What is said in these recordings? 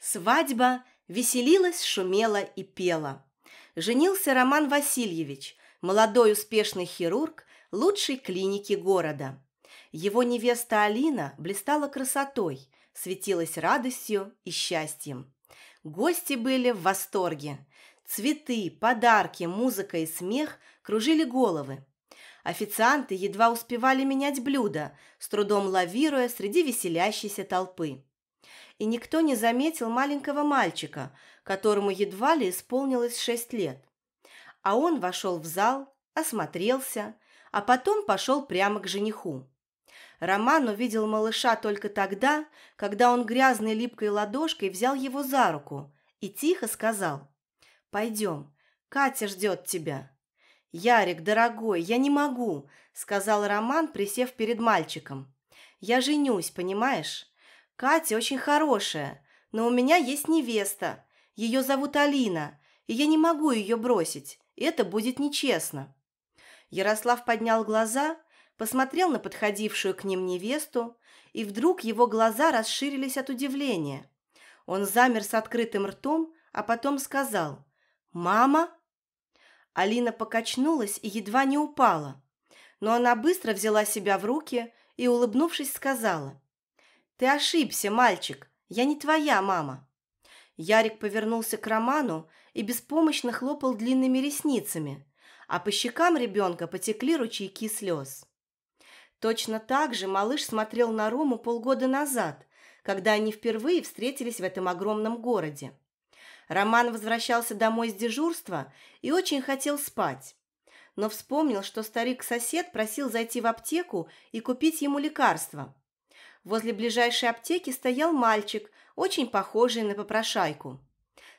Свадьба веселилась, шумела и пела. Женился Роман Васильевич, молодой успешный хирург лучшей клиники города. Его невеста Алина блистала красотой, светилась радостью и счастьем. Гости были в восторге. Цветы, подарки, музыка и смех кружили головы. Официанты едва успевали менять блюда, с трудом лавируя среди веселящейся толпы и никто не заметил маленького мальчика, которому едва ли исполнилось шесть лет. А он вошел в зал, осмотрелся, а потом пошел прямо к жениху. Роман увидел малыша только тогда, когда он грязной липкой ладошкой взял его за руку и тихо сказал «Пойдем, Катя ждет тебя». «Ярик, дорогой, я не могу», — сказал Роман, присев перед мальчиком. «Я женюсь, понимаешь? Катя очень хорошая, но у меня есть невеста. Ее зовут Алина, и я не могу ее бросить. Это будет нечестно». Ярослав поднял глаза, посмотрел на подходившую к ним невесту, и вдруг его глаза расширились от удивления. Он замер с открытым ртом, а потом сказал «Мама?». Алина покачнулась и едва не упала, но она быстро взяла себя в руки и, улыбнувшись, сказала ты ошибся, мальчик. Я не твоя мама. Ярик повернулся к Роману и беспомощно хлопал длинными ресницами, а по щекам ребенка потекли ручейки слез. Точно так же малыш смотрел на Рому полгода назад, когда они впервые встретились в этом огромном городе. Роман возвращался домой с дежурства и очень хотел спать. Но вспомнил, что старик-сосед просил зайти в аптеку и купить ему лекарства. Возле ближайшей аптеки стоял мальчик, очень похожий на попрошайку.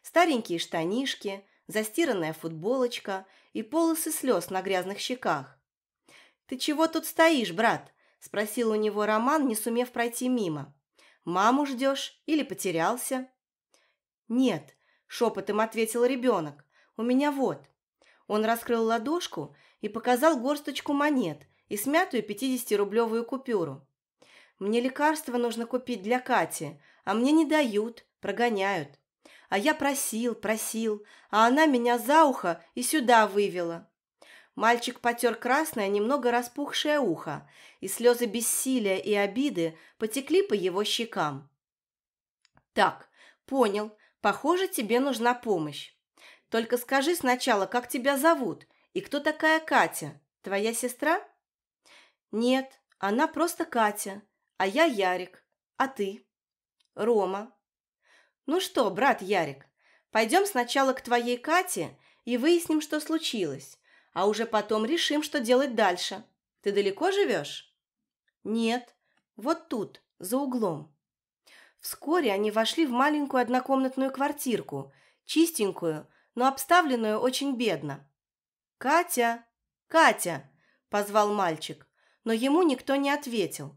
Старенькие штанишки, застиранная футболочка и полосы слез на грязных щеках. «Ты чего тут стоишь, брат?» – спросил у него Роман, не сумев пройти мимо. «Маму ждешь или потерялся?» «Нет», – шепотом ответил ребенок. «У меня вот». Он раскрыл ладошку и показал горсточку монет и смятую 50-рублевую купюру. Мне лекарство нужно купить для Кати, а мне не дают, прогоняют. А я просил, просил, а она меня за ухо и сюда вывела. Мальчик потер красное, немного распухшее ухо, и слезы бессилия и обиды потекли по его щекам. «Так, понял. Похоже, тебе нужна помощь. Только скажи сначала, как тебя зовут и кто такая Катя? Твоя сестра?» «Нет, она просто Катя. А я Ярик. А ты? Рома. Ну что, брат Ярик, пойдем сначала к твоей Кате и выясним, что случилось, а уже потом решим, что делать дальше. Ты далеко живешь? Нет, вот тут, за углом. Вскоре они вошли в маленькую однокомнатную квартирку, чистенькую, но обставленную очень бедно. «Катя! Катя!» – позвал мальчик, но ему никто не ответил.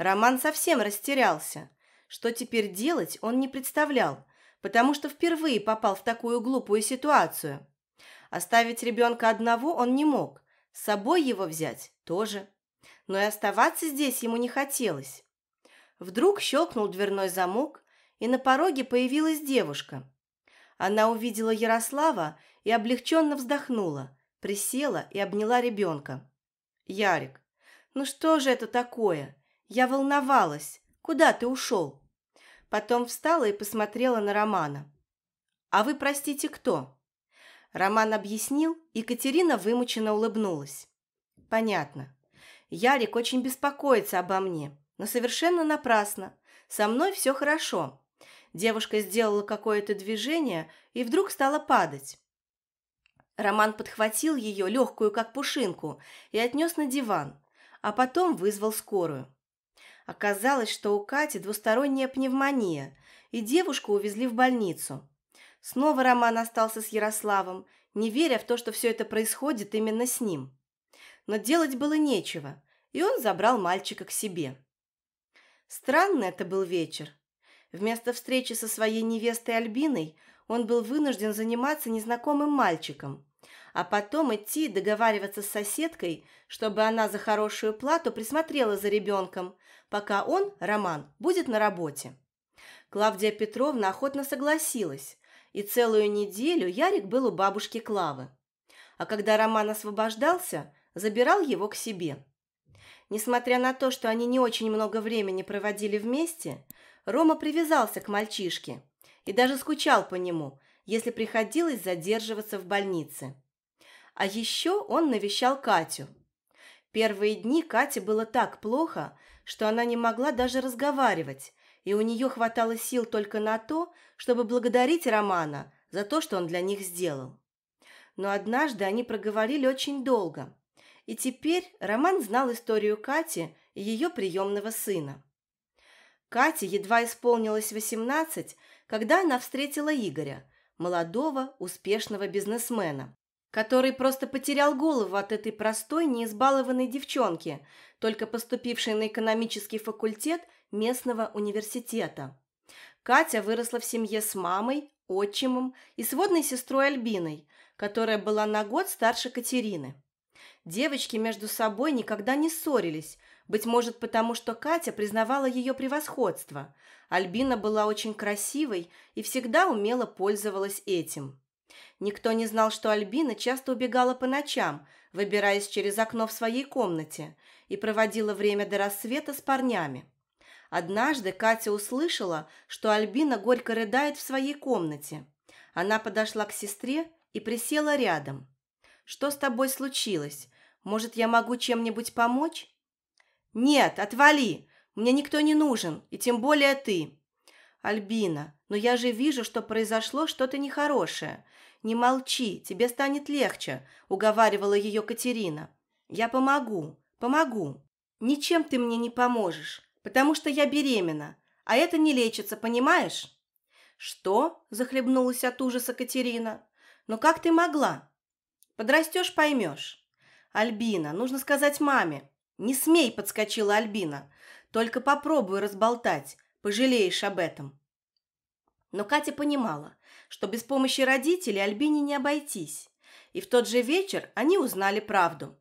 Роман совсем растерялся. Что теперь делать, он не представлял, потому что впервые попал в такую глупую ситуацию. Оставить ребенка одного он не мог, с собой его взять тоже. Но и оставаться здесь ему не хотелось. Вдруг щелкнул дверной замок, и на пороге появилась девушка. Она увидела Ярослава и облегченно вздохнула, присела и обняла ребенка. «Ярик, ну что же это такое?» Я волновалась. Куда ты ушел?» Потом встала и посмотрела на Романа. «А вы, простите, кто?» Роман объяснил, и Катерина вымученно улыбнулась. «Понятно. Ярик очень беспокоится обо мне, но совершенно напрасно. Со мной все хорошо». Девушка сделала какое-то движение и вдруг стала падать. Роман подхватил ее, легкую как пушинку, и отнес на диван, а потом вызвал скорую. Оказалось, что у Кати двусторонняя пневмония, и девушку увезли в больницу. Снова Роман остался с Ярославом, не веря в то, что все это происходит именно с ним. Но делать было нечего, и он забрал мальчика к себе. Странно это был вечер. Вместо встречи со своей невестой Альбиной он был вынужден заниматься незнакомым мальчиком а потом идти договариваться с соседкой, чтобы она за хорошую плату присмотрела за ребенком, пока он, Роман, будет на работе. Клавдия Петровна охотно согласилась, и целую неделю Ярик был у бабушки Клавы. А когда Роман освобождался, забирал его к себе. Несмотря на то, что они не очень много времени проводили вместе, Рома привязался к мальчишке и даже скучал по нему, если приходилось задерживаться в больнице. А еще он навещал Катю. Первые дни Кате было так плохо, что она не могла даже разговаривать, и у нее хватало сил только на то, чтобы благодарить Романа за то, что он для них сделал. Но однажды они проговорили очень долго, и теперь Роман знал историю Кати и ее приемного сына. Кате едва исполнилось 18, когда она встретила Игоря, молодого, успешного бизнесмена который просто потерял голову от этой простой, неизбалованной девчонки, только поступившей на экономический факультет местного университета. Катя выросла в семье с мамой, отчимом и сводной сестрой Альбиной, которая была на год старше Катерины. Девочки между собой никогда не ссорились, быть может потому, что Катя признавала ее превосходство. Альбина была очень красивой и всегда умело пользовалась этим. Никто не знал, что Альбина часто убегала по ночам, выбираясь через окно в своей комнате, и проводила время до рассвета с парнями. Однажды Катя услышала, что Альбина горько рыдает в своей комнате. Она подошла к сестре и присела рядом. «Что с тобой случилось? Может, я могу чем-нибудь помочь?» «Нет, отвали! Мне никто не нужен, и тем более ты!» «Альбина, но я же вижу, что произошло что-то нехорошее. Не молчи, тебе станет легче», – уговаривала ее Катерина. «Я помогу, помогу. Ничем ты мне не поможешь, потому что я беременна, а это не лечится, понимаешь?» «Что?» – захлебнулась от ужаса Катерина. «Но как ты могла?» «Подрастешь, поймешь». «Альбина, нужно сказать маме». «Не смей!» – подскочила Альбина. «Только попробуй разболтать пожалеешь об этом. Но Катя понимала, что без помощи родителей Альбине не обойтись. И в тот же вечер они узнали правду.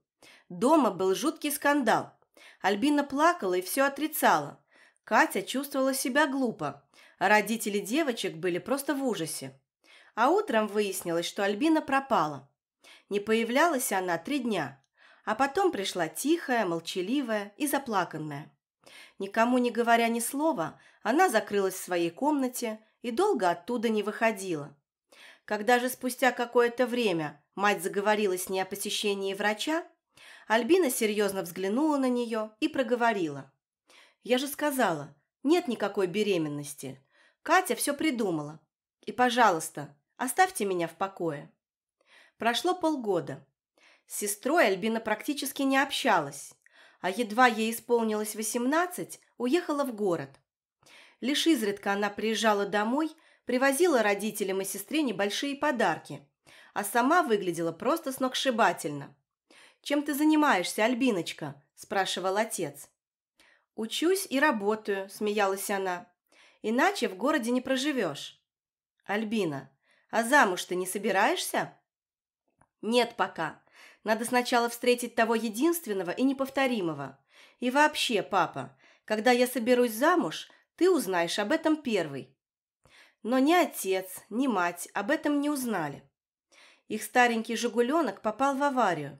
Дома был жуткий скандал. Альбина плакала и все отрицала. Катя чувствовала себя глупо, а родители девочек были просто в ужасе. А утром выяснилось, что Альбина пропала. Не появлялась она три дня, а потом пришла тихая, молчаливая и заплаканная. Никому не говоря ни слова, она закрылась в своей комнате и долго оттуда не выходила. Когда же спустя какое-то время мать заговорила с ней о посещении врача, Альбина серьезно взглянула на нее и проговорила. «Я же сказала, нет никакой беременности. Катя все придумала. И, пожалуйста, оставьте меня в покое». Прошло полгода. С сестрой Альбина практически не общалась а едва ей исполнилось 18, уехала в город. Лишь изредка она приезжала домой, привозила родителям и сестре небольшие подарки, а сама выглядела просто сногсшибательно. «Чем ты занимаешься, Альбиночка?» – спрашивал отец. «Учусь и работаю», – смеялась она. «Иначе в городе не проживешь». «Альбина, а замуж ты не собираешься?» «Нет пока. Надо сначала встретить того единственного и неповторимого. И вообще, папа, когда я соберусь замуж, ты узнаешь об этом первый. Но ни отец, ни мать об этом не узнали. Их старенький «Жигуленок» попал в аварию.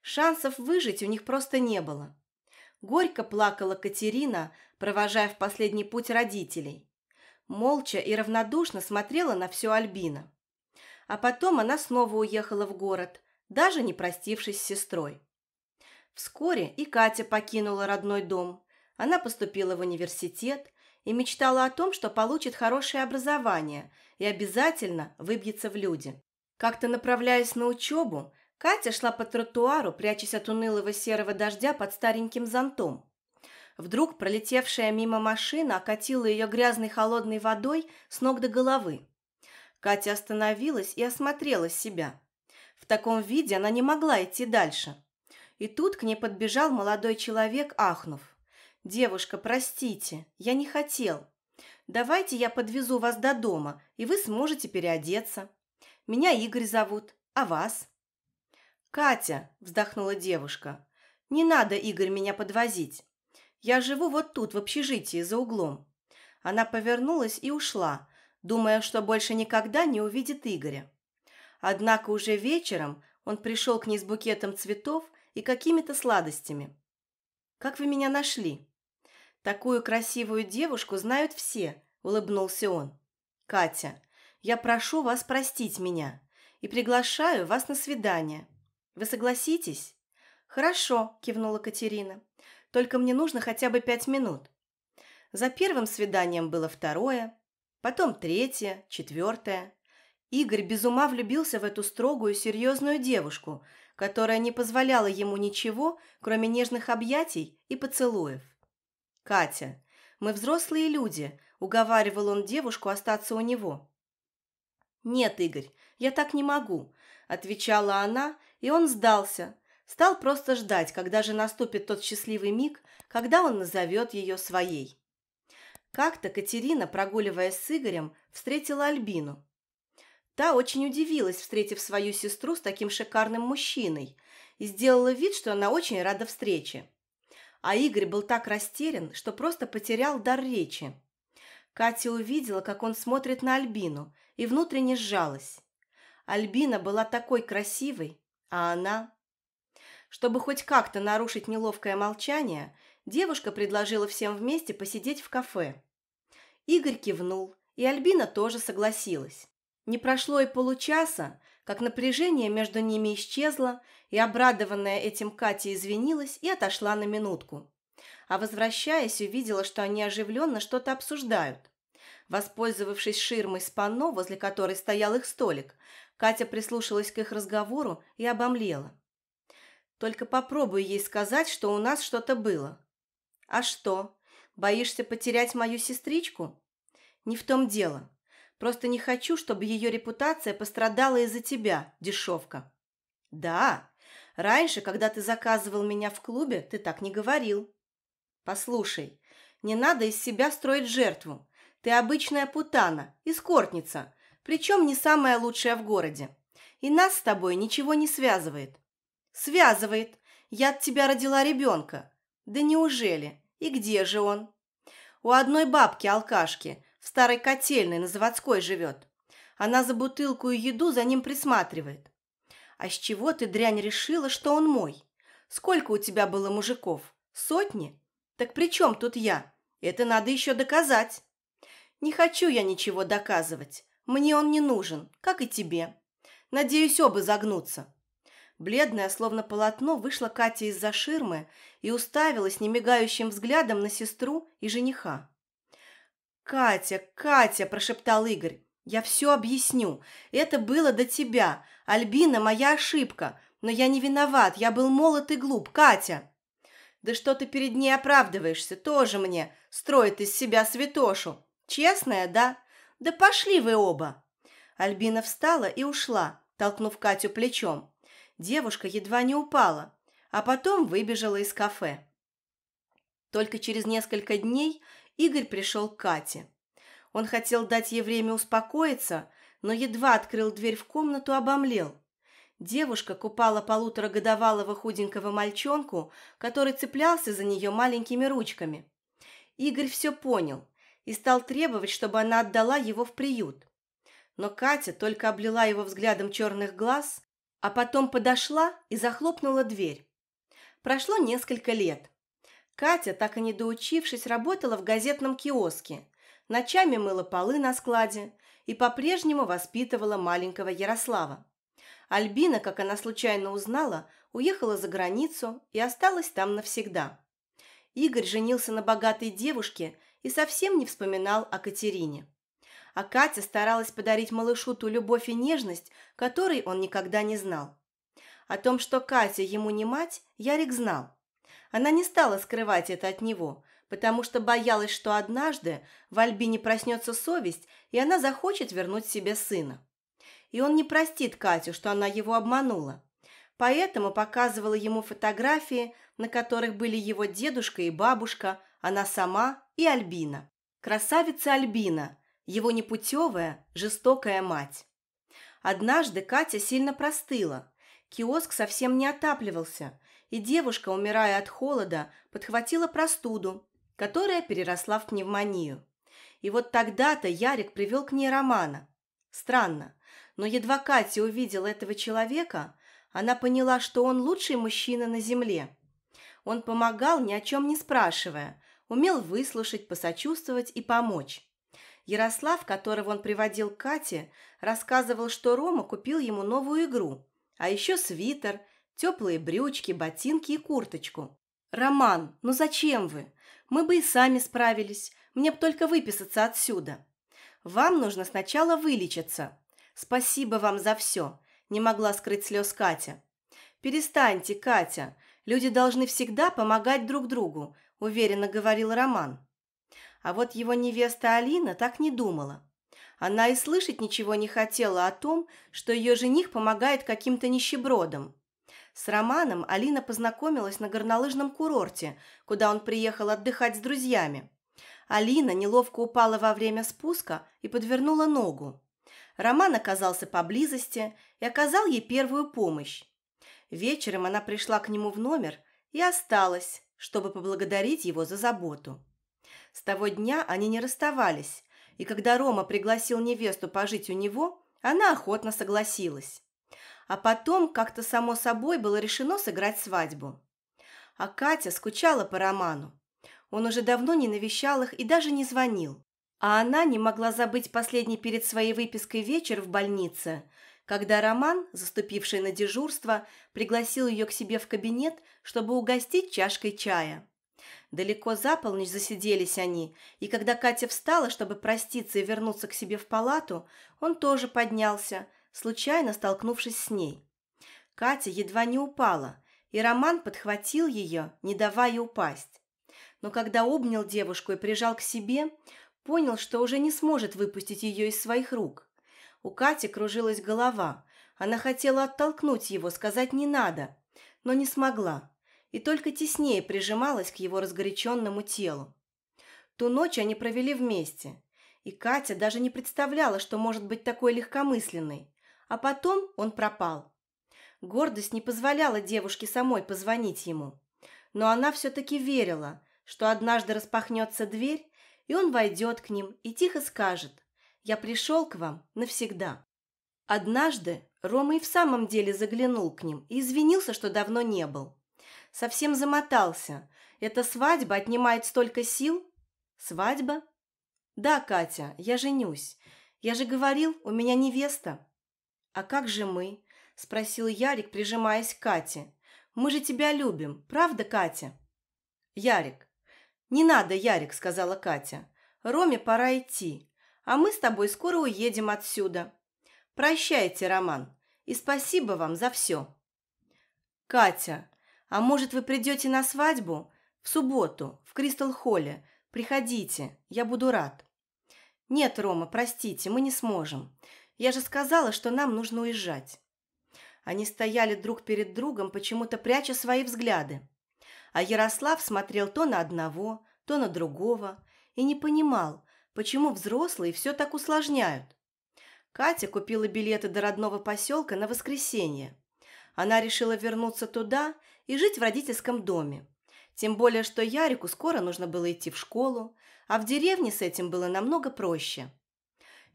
Шансов выжить у них просто не было. Горько плакала Катерина, провожая в последний путь родителей. Молча и равнодушно смотрела на все Альбина. А потом она снова уехала в город, даже не простившись с сестрой. Вскоре и Катя покинула родной дом. Она поступила в университет и мечтала о том, что получит хорошее образование и обязательно выбьется в люди. Как-то направляясь на учебу, Катя шла по тротуару, прячась от унылого серого дождя под стареньким зонтом. Вдруг пролетевшая мимо машина окатила ее грязной холодной водой с ног до головы. Катя остановилась и осмотрела себя таком виде она не могла идти дальше. И тут к ней подбежал молодой человек, ахнув. «Девушка, простите, я не хотел. Давайте я подвезу вас до дома, и вы сможете переодеться. Меня Игорь зовут, а вас?» «Катя», – вздохнула девушка, – «не надо, Игорь, меня подвозить. Я живу вот тут, в общежитии, за углом». Она повернулась и ушла, думая, что больше никогда не увидит Игоря. Однако уже вечером он пришел к ней с букетом цветов и какими-то сладостями. «Как вы меня нашли?» «Такую красивую девушку знают все», – улыбнулся он. «Катя, я прошу вас простить меня и приглашаю вас на свидание. Вы согласитесь?» «Хорошо», – кивнула Катерина. «Только мне нужно хотя бы пять минут». За первым свиданием было второе, потом третье, четвертое. Игорь без ума влюбился в эту строгую, серьезную девушку, которая не позволяла ему ничего, кроме нежных объятий и поцелуев. «Катя, мы взрослые люди», – уговаривал он девушку остаться у него. «Нет, Игорь, я так не могу», – отвечала она, и он сдался, стал просто ждать, когда же наступит тот счастливый миг, когда он назовет ее своей. Как-то Катерина, прогуливаясь с Игорем, встретила Альбину. Та очень удивилась, встретив свою сестру с таким шикарным мужчиной, и сделала вид, что она очень рада встрече. А Игорь был так растерян, что просто потерял дар речи. Катя увидела, как он смотрит на Альбину, и внутренне сжалась. Альбина была такой красивой, а она... Чтобы хоть как-то нарушить неловкое молчание, девушка предложила всем вместе посидеть в кафе. Игорь кивнул, и Альбина тоже согласилась. Не прошло и получаса, как напряжение между ними исчезло, и обрадованная этим Катя извинилась и отошла на минутку. А возвращаясь, увидела, что они оживленно что-то обсуждают. Воспользовавшись ширмой с панно, возле которой стоял их столик, Катя прислушалась к их разговору и обомлела. «Только попробуй ей сказать, что у нас что-то было». «А что? Боишься потерять мою сестричку?» «Не в том дело. Просто не хочу, чтобы ее репутация пострадала из-за тебя, дешевка». «Да, раньше, когда ты заказывал меня в клубе, ты так не говорил». «Послушай, не надо из себя строить жертву. Ты обычная путана, эскортница, причем не самая лучшая в городе. И нас с тобой ничего не связывает». «Связывает. Я от тебя родила ребенка». «Да неужели? И где же он?» «У одной бабки-алкашки» В старой котельной на заводской живет. Она за бутылку и еду за ним присматривает. А с чего ты, дрянь, решила, что он мой? Сколько у тебя было мужиков? Сотни? Так при чем тут я? Это надо еще доказать. Не хочу я ничего доказывать. Мне он не нужен, как и тебе. Надеюсь, оба загнутся. Бледная, словно полотно, вышла Катя из-за ширмы и уставилась немигающим взглядом на сестру и жениха. «Катя, Катя!» – прошептал Игорь. «Я все объясню. Это было до тебя. Альбина – моя ошибка. Но я не виноват. Я был молод и глуп. Катя!» «Да что ты перед ней оправдываешься? Тоже мне. Строит из себя святошу. Честная, да? Да пошли вы оба!» Альбина встала и ушла, толкнув Катю плечом. Девушка едва не упала, а потом выбежала из кафе. Только через несколько дней Игорь пришел к Кате. Он хотел дать ей время успокоиться, но едва открыл дверь в комнату, обомлел. Девушка купала полуторагодовалого худенького мальчонку, который цеплялся за нее маленькими ручками. Игорь все понял и стал требовать, чтобы она отдала его в приют. Но Катя только облила его взглядом черных глаз, а потом подошла и захлопнула дверь. Прошло несколько лет. Катя, так и не доучившись, работала в газетном киоске, ночами мыла полы на складе и по-прежнему воспитывала маленького Ярослава. Альбина, как она случайно узнала, уехала за границу и осталась там навсегда. Игорь женился на богатой девушке и совсем не вспоминал о Катерине. А Катя старалась подарить малышу ту любовь и нежность, которой он никогда не знал. О том, что Катя ему не мать, Ярик знал. Она не стала скрывать это от него, потому что боялась, что однажды в Альбине проснется совесть, и она захочет вернуть себе сына. И он не простит Катю, что она его обманула. Поэтому показывала ему фотографии, на которых были его дедушка и бабушка, она сама и Альбина. Красавица Альбина, его непутевая, жестокая мать. Однажды Катя сильно простыла. Киоск совсем не отапливался, и девушка, умирая от холода, подхватила простуду, которая переросла в пневмонию. И вот тогда-то Ярик привел к ней Романа. Странно, но едва Катя увидела этого человека, она поняла, что он лучший мужчина на земле. Он помогал, ни о чем не спрашивая, умел выслушать, посочувствовать и помочь. Ярослав, которого он приводил к Кате, рассказывал, что Рома купил ему новую игру, а еще свитер – Теплые брючки, ботинки и курточку. «Роман, ну зачем вы? Мы бы и сами справились. Мне бы только выписаться отсюда. Вам нужно сначала вылечиться. Спасибо вам за все», – не могла скрыть слез Катя. «Перестаньте, Катя. Люди должны всегда помогать друг другу», – уверенно говорил Роман. А вот его невеста Алина так не думала. Она и слышать ничего не хотела о том, что ее жених помогает каким-то нищебродам. С Романом Алина познакомилась на горнолыжном курорте, куда он приехал отдыхать с друзьями. Алина неловко упала во время спуска и подвернула ногу. Роман оказался поблизости и оказал ей первую помощь. Вечером она пришла к нему в номер и осталась, чтобы поблагодарить его за заботу. С того дня они не расставались, и когда Рома пригласил невесту пожить у него, она охотно согласилась а потом как-то само собой было решено сыграть свадьбу. А Катя скучала по Роману. Он уже давно не навещал их и даже не звонил. А она не могла забыть последний перед своей выпиской вечер в больнице, когда Роман, заступивший на дежурство, пригласил ее к себе в кабинет, чтобы угостить чашкой чая. Далеко за полночь засиделись они, и когда Катя встала, чтобы проститься и вернуться к себе в палату, он тоже поднялся – случайно столкнувшись с ней. Катя едва не упала, и Роман подхватил ее, не давая упасть. Но когда обнял девушку и прижал к себе, понял, что уже не сможет выпустить ее из своих рук. У Кати кружилась голова. Она хотела оттолкнуть его, сказать «не надо», но не смогла и только теснее прижималась к его разгоряченному телу. Ту ночь они провели вместе, и Катя даже не представляла, что может быть такой легкомысленной а потом он пропал. Гордость не позволяла девушке самой позвонить ему, но она все-таки верила, что однажды распахнется дверь, и он войдет к ним и тихо скажет «Я пришел к вам навсегда». Однажды Рома и в самом деле заглянул к ним и извинился, что давно не был. Совсем замотался. Эта свадьба отнимает столько сил? Свадьба? Да, Катя, я женюсь. Я же говорил, у меня невеста. «А как же мы?» – спросил Ярик, прижимаясь к Кате. «Мы же тебя любим, правда, Катя?» «Ярик». «Не надо, Ярик», – сказала Катя. «Роме пора идти, а мы с тобой скоро уедем отсюда. Прощайте, Роман, и спасибо вам за все». «Катя, а может, вы придете на свадьбу? В субботу, в Кристал-холле. Приходите, я буду рад». «Нет, Рома, простите, мы не сможем. Я же сказала, что нам нужно уезжать. Они стояли друг перед другом, почему-то пряча свои взгляды. А Ярослав смотрел то на одного, то на другого и не понимал, почему взрослые все так усложняют. Катя купила билеты до родного поселка на воскресенье. Она решила вернуться туда и жить в родительском доме. Тем более, что Ярику скоро нужно было идти в школу, а в деревне с этим было намного проще.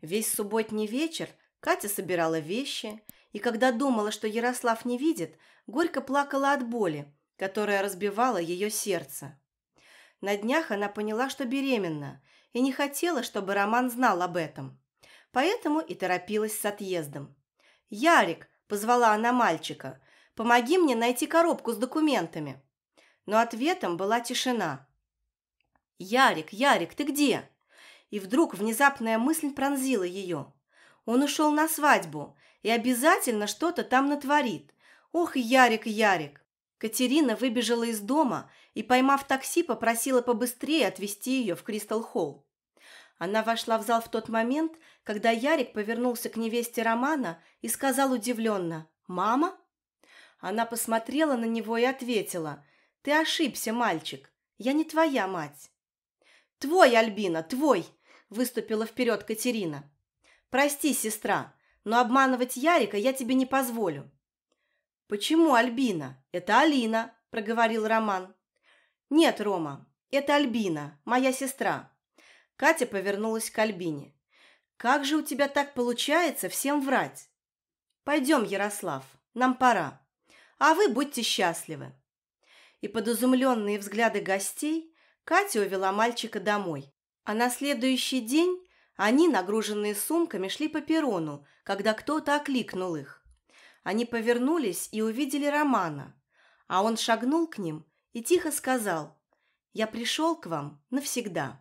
Весь субботний вечер Катя собирала вещи, и когда думала, что Ярослав не видит, горько плакала от боли, которая разбивала ее сердце. На днях она поняла, что беременна, и не хотела, чтобы Роман знал об этом. Поэтому и торопилась с отъездом. «Ярик!» – позвала она мальчика. «Помоги мне найти коробку с документами!» Но ответом была тишина. «Ярик, Ярик, ты где?» и вдруг внезапная мысль пронзила ее. Он ушел на свадьбу и обязательно что-то там натворит. Ох, Ярик, Ярик! Катерина выбежала из дома и, поймав такси, попросила побыстрее отвезти ее в Кристал-Холл. Она вошла в зал в тот момент, когда Ярик повернулся к невесте Романа и сказал удивленно «Мама?». Она посмотрела на него и ответила «Ты ошибся, мальчик, я не твоя мать». «Твой, Альбина, твой!» выступила вперед Катерина. «Прости, сестра, но обманывать Ярика я тебе не позволю». «Почему Альбина? Это Алина», – проговорил Роман. «Нет, Рома, это Альбина, моя сестра». Катя повернулась к Альбине. «Как же у тебя так получается всем врать?» «Пойдем, Ярослав, нам пора. А вы будьте счастливы». И под изумленные взгляды гостей Катя увела мальчика домой. А на следующий день они, нагруженные сумками, шли по перрону, когда кто-то окликнул их. Они повернулись и увидели Романа, а он шагнул к ним и тихо сказал «Я пришел к вам навсегда».